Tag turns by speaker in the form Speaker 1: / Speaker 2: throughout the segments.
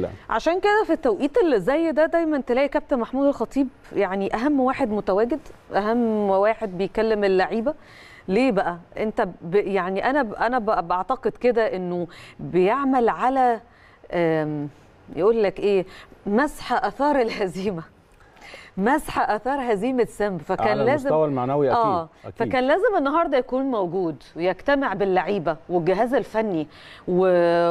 Speaker 1: لا. عشان كده في التوقيت اللي زي ده دايما تلاقي كابتن محمود الخطيب يعني اهم واحد متواجد اهم واحد بيكلم اللعيبه ليه بقى انت ب يعني انا انا بعتقد كده انه بيعمل على يقول لك ايه مسح اثار الهزيمه مسح اثار هزيمه سمب فكان على لازم المستوى المعنوي آه، أكيد. اه أكيد. فكان لازم النهارده يكون موجود ويجتمع باللعيبه والجهاز الفني و...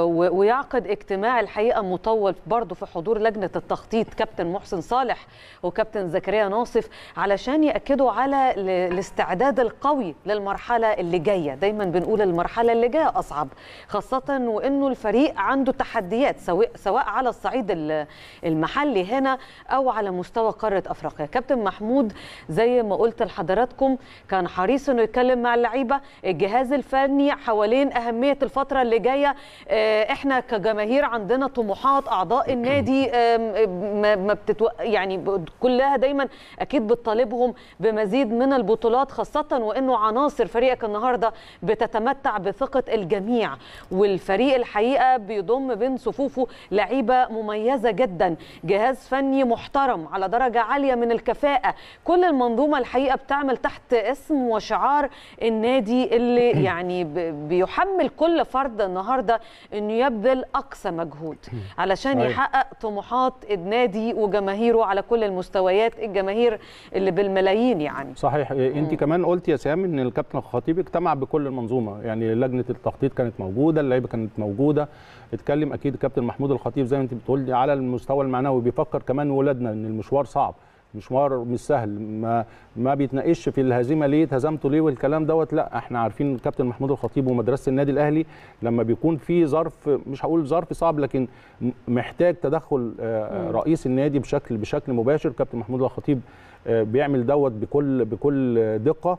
Speaker 1: و... ويعقد اجتماع الحقيقه مطول برضه في حضور لجنه التخطيط كابتن محسن صالح وكابتن زكريا ناصف علشان ياكدوا على ل... الاستعداد القوي للمرحله اللي جايه دايما بنقول المرحله اللي جايه اصعب خاصه وانه الفريق عنده تحديات سواء سواء على الصعيد المحلي هنا او على مستوى قاره افريقيا افريقيا كابتن محمود زي ما قلت لحضراتكم كان حريص انه يتكلم مع اللعيبه الجهاز الفني حوالين اهميه الفتره اللي جايه آه، احنا كجماهير عندنا طموحات اعضاء النادي ما بتتو... يعني كلها دايما اكيد بتطالبهم بمزيد من البطولات خاصه وانه عناصر فريقك النهارده بتتمتع بثقه الجميع والفريق الحقيقه بيضم بين صفوفه لعيبه مميزه جدا جهاز فني محترم على درجه عاليه عاليه من الكفاءه كل المنظومه الحقيقه بتعمل تحت اسم وشعار النادي اللي يعني بيحمل كل فرد النهارده انه يبذل اقصى مجهود علشان يحقق طموحات النادي وجماهيره على كل المستويات الجماهير اللي بالملايين يعني
Speaker 2: صحيح إيه، انت كمان قلت يا سام ان الكابتن الخطيب اجتمع بكل المنظومه يعني لجنه التخطيط كانت موجوده اللعيبه كانت موجوده اتكلم اكيد الكابتن محمود الخطيب زي ما انت بتقول على المستوى المعنوي بيفكر كمان ولادنا ان المشوار صعب مشوار مش سهل ما ما بيتناقش في الهزيمه ليه اتهزمتوا ليه والكلام دوت لا احنا عارفين كابتن محمود الخطيب ومدرسه النادي الاهلي لما بيكون في ظرف مش هقول ظرف صعب لكن محتاج تدخل آه، آه، رئيس النادي بشكل بشكل مباشر كابتن محمود الخطيب آه، بيعمل دوت بكل بكل دقه